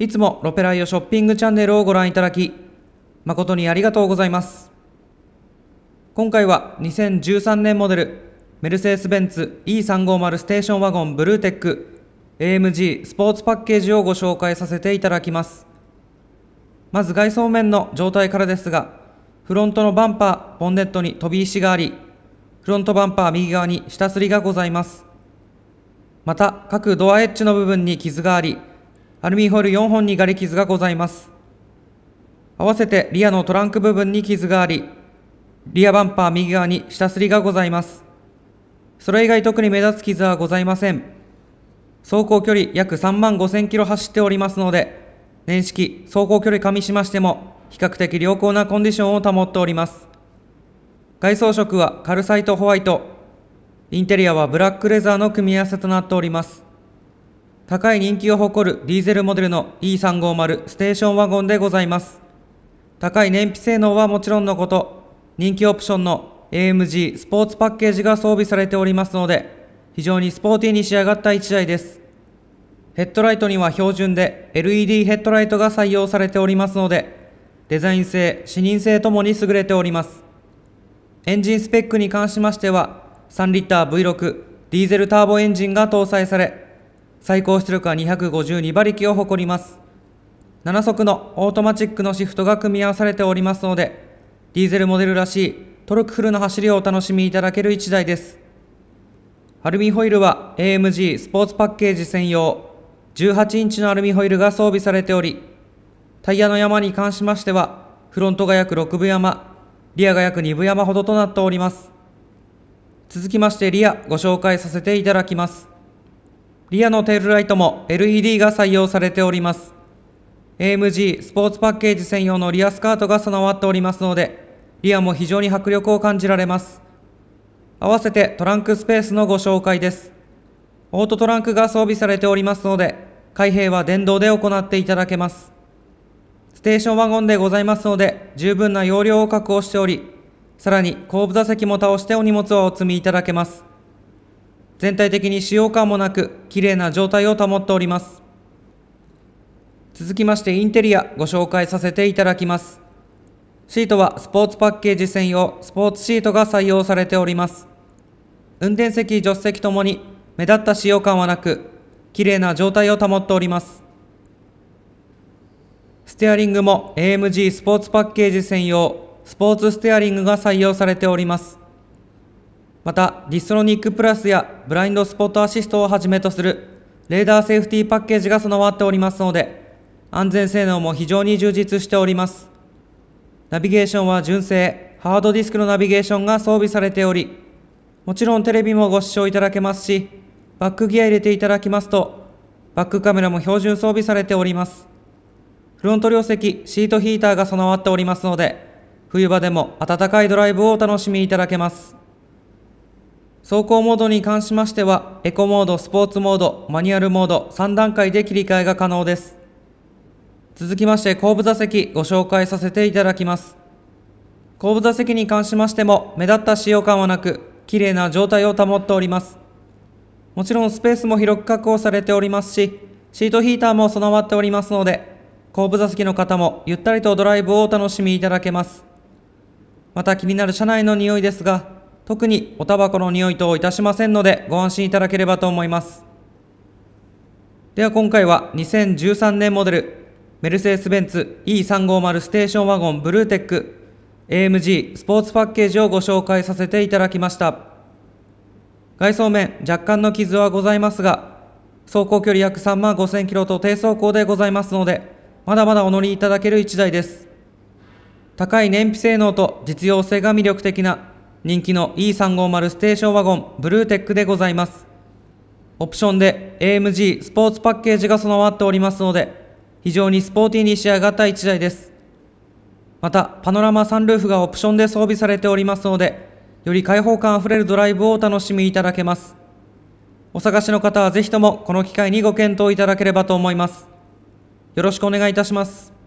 いつもロペライオショッピングチャンネルをご覧いただき、誠にありがとうございます。今回は2013年モデル、メルセデス・ベンツ E350 ステーションワゴンブルーテック AMG スポーツパッケージをご紹介させていただきます。まず外装面の状態からですが、フロントのバンパー、ボンネットに飛び石があり、フロントバンパー右側に下すりがございます。また、各ドアエッジの部分に傷があり、アルミホイル4本にがれ傷がございます。合わせてリアのトランク部分に傷があり、リアバンパー右側に下すりがございます。それ以外特に目立つ傷はございません。走行距離約3万5000キロ走っておりますので、年式、走行距離加味しましても、比較的良好なコンディションを保っております。外装色はカルサイトホワイト、インテリアはブラックレザーの組み合わせとなっております。高い人気を誇るディーゼルモデルの E350 ステーションワゴンでございます。高い燃費性能はもちろんのこと、人気オプションの AMG スポーツパッケージが装備されておりますので、非常にスポーティーに仕上がった1台です。ヘッドライトには標準で LED ヘッドライトが採用されておりますので、デザイン性、視認性ともに優れております。エンジンスペックに関しましては、3リッター V6 ディーゼルターボエンジンが搭載され、最高出力は252馬力を誇ります。7速のオートマチックのシフトが組み合わされておりますので、ディーゼルモデルらしいトルクフルな走りをお楽しみいただける1台です。アルミホイールは AMG スポーツパッケージ専用18インチのアルミホイルが装備されており、タイヤの山に関しましては、フロントが約6分山、リアが約2分山ほどとなっております。続きましてリアご紹介させていただきます。リアのテールライトも LED が採用されております。AMG スポーツパッケージ専用のリアスカートが備わっておりますので、リアも非常に迫力を感じられます。合わせてトランクスペースのご紹介です。オートトランクが装備されておりますので、開閉は電動で行っていただけます。ステーションワゴンでございますので、十分な容量を確保しており、さらに後部座席も倒してお荷物はお積みいただけます。全体的に使用感もなく綺麗な状態を保っております続きましてインテリアご紹介させていただきますシートはスポーツパッケージ専用スポーツシートが採用されております運転席助手席ともに目立った使用感はなく綺麗な状態を保っておりますステアリングも AMG スポーツパッケージ専用スポーツステアリングが採用されておりますまた、ディストロニックプラスやブラインドスポットアシストをはじめとするレーダーセーフティーパッケージが備わっておりますので、安全性能も非常に充実しております。ナビゲーションは純正、ハードディスクのナビゲーションが装備されており、もちろんテレビもご視聴いただけますし、バックギア入れていただきますと、バックカメラも標準装備されております。フロント両席、シートヒーターが備わっておりますので、冬場でも暖かいドライブをお楽しみいただけます。走行モードに関しましてはエコモード、スポーツモード、マニュアルモード3段階で切り替えが可能です続きまして後部座席ご紹介させていただきます後部座席に関しましても目立った使用感はなく綺麗な状態を保っておりますもちろんスペースも広く確保されておりますしシートヒーターも備わっておりますので後部座席の方もゆったりとドライブをお楽しみいただけますまた気になる車内の匂いですが特におタバコの匂い等いたしませんのでご安心いただければと思いますでは今回は2013年モデルメルセデス・ベンツ E350 ステーションワゴンブルーテック AMG スポーツパッケージをご紹介させていただきました外装面若干の傷はございますが走行距離約3万5000キロと低走行でございますのでまだまだお乗りいただける1台です高い燃費性能と実用性が魅力的な人気の E350 ステーションワゴンブルーテックでございますオプションで AMG スポーツパッケージが備わっておりますので非常にスポーティーに仕上がった1台ですまたパノラマサンルーフがオプションで装備されておりますのでより開放感あふれるドライブをお楽しみいただけますお探しの方はぜひともこの機会にご検討いただければと思いますよろしくお願いいたします